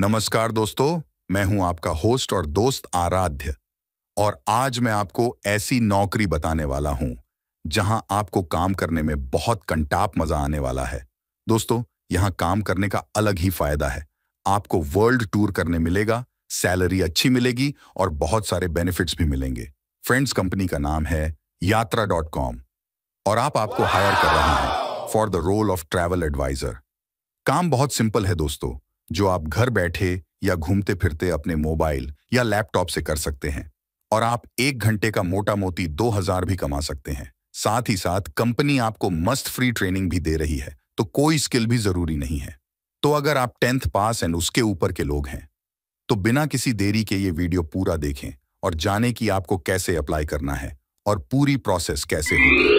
नमस्कार दोस्तों मैं हूं आपका होस्ट और दोस्त आराध्य और आज मैं आपको ऐसी नौकरी बताने वाला हूं जहां आपको काम करने में बहुत कंटाप मजा आने वाला है दोस्तों यहां काम करने का अलग ही फायदा है आपको वर्ल्ड टूर करने मिलेगा सैलरी अच्छी मिलेगी और बहुत सारे बेनिफिट्स भी मिलेंगे फ्रेंड्स कंपनी का नाम है यात्रा डॉट कॉम और आप आपको हायर कर रहे हैं for the role of travel advisor काम बहुत सिंपल है दोस्तों जो आप घर बैठे या घूमते फिरते अपने मोबाइल या लैपटॉप से कर सकते हैं और आप एक घंटे का मोटा मोटी दो हजार भी कमा सकते हैं साथ ही साथ कंपनी आपको मस्त फ्री ट्रेनिंग भी दे रही है तो कोई स्किल भी जरूरी नहीं है तो अगर आप टेंथ पास एंड उसके ऊपर के लोग हैं तो बिना किसी देरी के ये वीडियो पूरा देखें और जाने कि आपको कैसे अप्लाई करना है और पूरी प्रोसेस कैसे होगी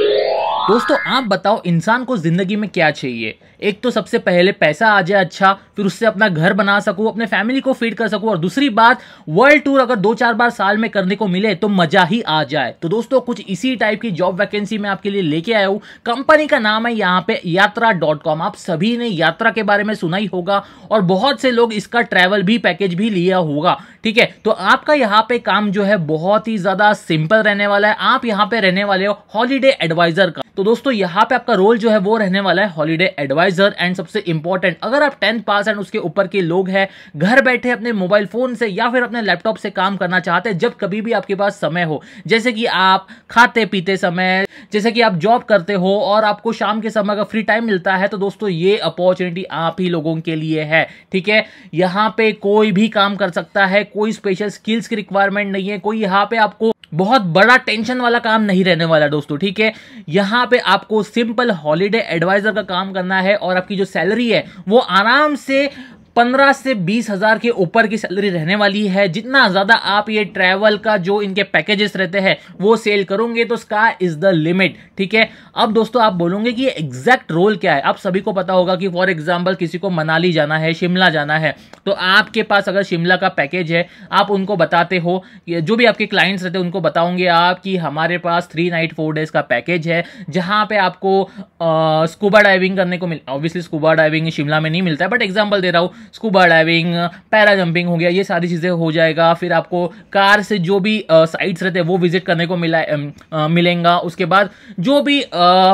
दोस्तों आप बताओ इंसान को ज़िंदगी में क्या चाहिए एक तो सबसे पहले पैसा आ जाए अच्छा फिर उससे अपना घर बना सकूं अपने फैमिली को फीड कर सकूं और दूसरी बात वर्ल्ड टूर अगर दो चार बार साल में करने को मिले तो मज़ा ही आ जाए तो दोस्तों कुछ इसी टाइप की जॉब वैकेंसी मैं आपके लिए लेके आया हूँ कंपनी का नाम है यहाँ पे यात्रा डॉट कॉम आप सभी ने यात्रा के बारे में सुना ही होगा और बहुत से लोग इसका ट्रैवल भी पैकेज भी लिया होगा ठीक है तो आपका यहाँ पे काम जो है बहुत ही ज्यादा सिंपल रहने वाला है आप यहाँ पे रहने वाले हो हॉलीडे एडवाइजर का तो दोस्तों यहाँ पे आपका रोल जो है वो रहने वाला है हॉलीडे एडवाइजर एंड सबसे इंपॉर्टेंट अगर आप टेंथ पास एंड उसके ऊपर के लोग हैं घर बैठे अपने मोबाइल फोन से या फिर अपने लैपटॉप से काम करना चाहते हैं जब कभी भी आपके पास समय हो जैसे कि आप खाते पीते समय जैसे कि आप जॉब करते हो और आपको शाम के समय का फ्री टाइम मिलता है तो दोस्तों ये अपॉर्चुनिटी आप ही लोगों के लिए है ठीक है यहाँ पे कोई भी काम कर सकता है कोई स्पेशल स्किल्स की रिक्वायरमेंट नहीं है कोई यहाँ पे आपको बहुत बड़ा टेंशन वाला काम नहीं रहने वाला दोस्तों ठीक है यहाँ पे आपको सिंपल हॉलीडे एडवाइजर का काम करना है और आपकी जो सैलरी है वो आराम से 15 से बीस हज़ार के ऊपर की सैलरी रहने वाली है जितना ज़्यादा आप ये ट्रैवल का जो इनके पैकेजेस रहते हैं वो सेल करोगे तो इसका इज़ द लिमिट ठीक है अब दोस्तों आप बोलोगे कि एग्जैक्ट रोल क्या है आप सभी को पता होगा कि फॉर एग्जाम्पल किसी को मनाली जाना है शिमला जाना है तो आपके पास अगर शिमला का पैकेज है आप उनको बताते हो जो भी आपके क्लाइंट्स रहते हैं उनको बताओगे आप कि हमारे पास थ्री नाइट फोर डेज का पैकेज है जहाँ पे आपको आ, स्कूबा डाइविंग करने को मिल ऑब्वियसली स्कूबा डाइविंग शिमला में नहीं मिलता है बट एग्जाम्पल दे रहा हूँ स्कूबा डाइविंग पैरा जंपिंग हो गया ये सारी चीज़ें हो जाएगा फिर आपको कार से जो भी साइट्स रहते हैं वो विजिट करने को मिला आ, मिलेंगे उसके बाद जो भी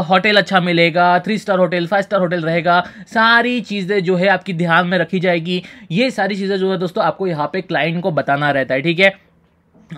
होटल अच्छा मिलेगा three star hotel five star hotel रहेगा सारी चीज़ें जो है आपकी ध्यान में रखी जाएगी ये ये सारी चीज़ें जो है दोस्तों आपको यहाँ पे क्लाइंट को बताना रहता है ठीक है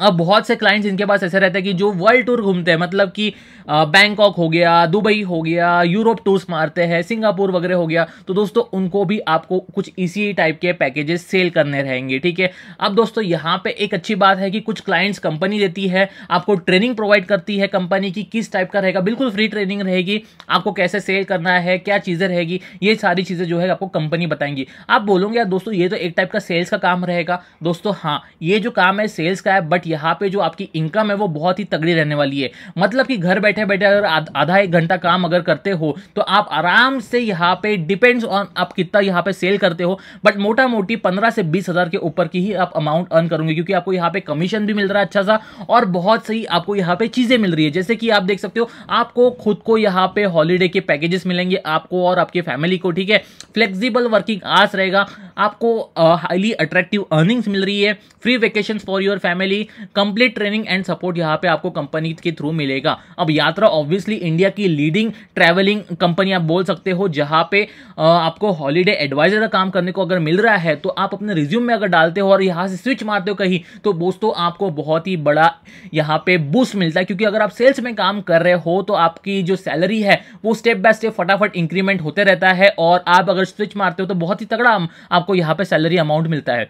अब बहुत से क्लाइंट्स इनके पास ऐसे रहते हैं कि जो वर्ल्ड टूर घूमते हैं मतलब कि बैंकॉक हो गया दुबई हो गया यूरोप टूर्स मारते हैं सिंगापुर वगैरह हो गया तो दोस्तों उनको भी आपको कुछ इसी टाइप के पैकेजेस सेल करने रहेंगे ठीक है अब दोस्तों यहाँ पे एक अच्छी बात है कि कुछ क्लाइंट्स कंपनी देती है आपको ट्रेनिंग प्रोवाइड करती है कंपनी की किस टाइप का रहेगा बिल्कुल फ्री ट्रेनिंग रहेगी आपको कैसे सेल करना है क्या चीज़ें रहेगी ये सारी चीज़ें जो है आपको कंपनी बताएंगी आप बोलोगे यार दोस्तों ये तो एक टाइप का सेल्स का काम रहेगा दोस्तों हाँ ये जो काम है सेल्स का है बट बट यहाँ पे जो आपकी इनकम है वो बहुत ही तगड़ी रहने वाली है मतलब कि घर बैठे बैठे अगर आधा एक घंटा काम अगर करते हो तो आप आराम से यहाँ पे डिपेंड्स ऑन आप कितना यहाँ पे सेल करते हो बट मोटा मोटी पंद्रह से बीस हज़ार के ऊपर की ही आप अमाउंट अर्न करोगे क्योंकि आपको यहाँ पे कमीशन भी मिल रहा है अच्छा सा और बहुत सही आपको यहाँ पे चीज़ें मिल रही है जैसे कि आप देख सकते हो आपको खुद को यहाँ पे हॉलीडे के पैकेजेस मिलेंगे आपको और आपकी फैमिली को ठीक है फ्लेक्सिबल वर्किंग आस रहेगा आपको हाईली अट्रैक्टिव अर्निंग्स मिल रही है free vacation for your family complete training and support यहाँ पे आपको कंपनी के थ्रू मिलेगा अब यात्रा ऑब्वियसली इंडिया की लीडिंग ट्रैवलिंग कंपनी आप बोल सकते हो जहाँ पे आपको हॉलीडे एडवाइजर का काम करने को अगर मिल रहा है तो आप अपने रिज्यूम में अगर डालते हो और यहाँ से स्विच मारते हो कहीं तो दोस्तों आपको बहुत ही बड़ा यहाँ पे बूस्ट मिलता है क्योंकि अगर आप सेल्स में काम कर रहे हो तो आपकी जो सैलरी है वो स्टेप बाय स्टेप फटाफट इंक्रीमेंट होते रहता है और आप अगर स्विच मारते हो तो बहुत ही तगड़ा आपको यहाँ पे सैलरी अमाउंट मिलता है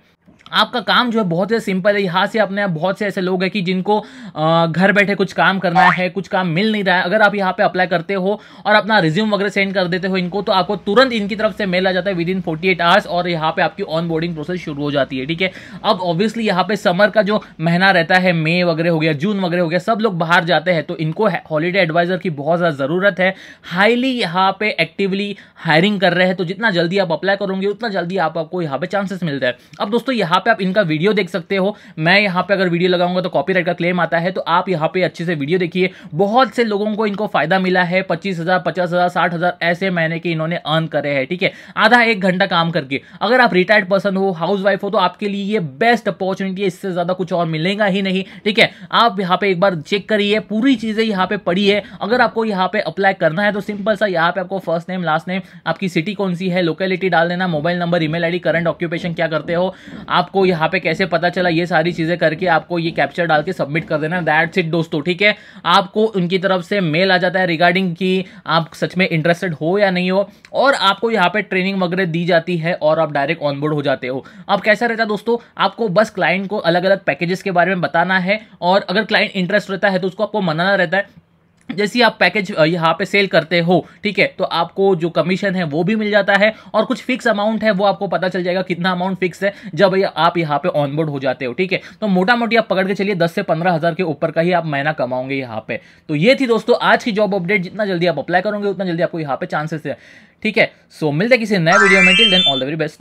आपका काम जो है बहुत ही सिंपल है यहाँ से अपने आप बहुत से ऐसे लोग हैं कि जिनको घर बैठे कुछ काम करना है कुछ काम मिल नहीं रहा है अगर आप यहाँ पे अप्लाई करते हो और अपना रिज्यूम वगैरह सेंड कर देते हो इनको तो आपको तुरंत इनकी तरफ से मेल आ जाता है within forty eight hours और यहाँ पे आपकी ऑन बोर्डिंग प्रोसेस शुरू हो जाती है ठीक है अब ऑब्वियसली यहाँ पे समर का जो महीना रहता है मे वगैरह हो गया जून वगैरह हो गया सब लोग बाहर जाते हैं तो इनको हॉलीडे एडवाइजर की बहुत ज़्यादा ज़रूरत है हाईली यहाँ पे एक्टिवली हायरिंग कर रहे हैं तो जितना जल्दी आप अप्लाई करोगे उतना जल्दी आप आपको यहाँ पे चांसेस मिलता है अब दोस्तों यहाँ पे आप इनका वीडियो देख सकते हो मैं यहाँ पे अगर वीडियो लगाऊंगा तो कॉपीराइट का क्लेम आता है तो आप यहाँ पे अच्छे से वीडियो देखिए बहुत से लोगों को इनको फायदा मिला है पच्चीस हजार पचास हजार साठ हजार ऐसे महीने के इन्होंने अर्न करे हैं ठीक है आधा एक घंटा काम करके अगर आप रिटायर्ड पर्सन हो हाउस हो तो आपके लिए ये बेस्ट अपॉर्चुनिटी इससे ज्यादा कुछ और मिलेगा ही नहीं ठीक है आप यहाँ पे एक बार चेक करिए पूरी चीजें यहाँ पे पड़ी है अगर आपको यहाँ पे अप्लाई करना है तो सिंपल सा यहाँ पे आपको फर्स्ट नेम लास्ट नेम आपकी सिटी कौन सी है लोकेलिटी डाल देना mobile number email ID current occupation क्या करते हो आप आपको यहाँ पे कैसे पता चला ये सारी चीज़ें करके आपको ये कैप्चर डाल के सबमिट कर देना दैट्स इट दोस्तों ठीक है आपको उनकी तरफ से मेल आ जाता है रिगार्डिंग कि आप सच में इंटरेस्टेड हो या नहीं हो और आपको यहाँ पे ट्रेनिंग वगैरह दी जाती है और आप डायरेक्ट ऑनबोर्ड हो जाते हो अब कैसा रहता है दोस्तों आपको बस क्लाइंट को अलग अलग पैकेजेस के बारे में बताना है और अगर क्लाइंट इंटरेस्ट रहता है तो उसको आपको मनाना रहता है जैसे आप पैकेज यहाँ पे सेल करते हो ठीक है तो आपको जो कमीशन है वो भी मिल जाता है और कुछ फिक्स अमाउंट है वो आपको पता चल जाएगा कितना अमाउंट फिक्स है जब आप यहाँ पे ऑनबोर्ड हो जाते हो ठीक है तो मोटा मोटी आप पकड़ के चलिए दस से पंद्रह हजार के ऊपर का ही आप महीना कमाओगे यहाँ पे तो ये थी दोस्तों आज की जॉब अपडेट जितना जल्दी आप अप्लाई करोगे उतना जल्दी आपको यहाँ पे चांसेस है ठीक है सो मिलते किसी नए वीडियो में till then all the very best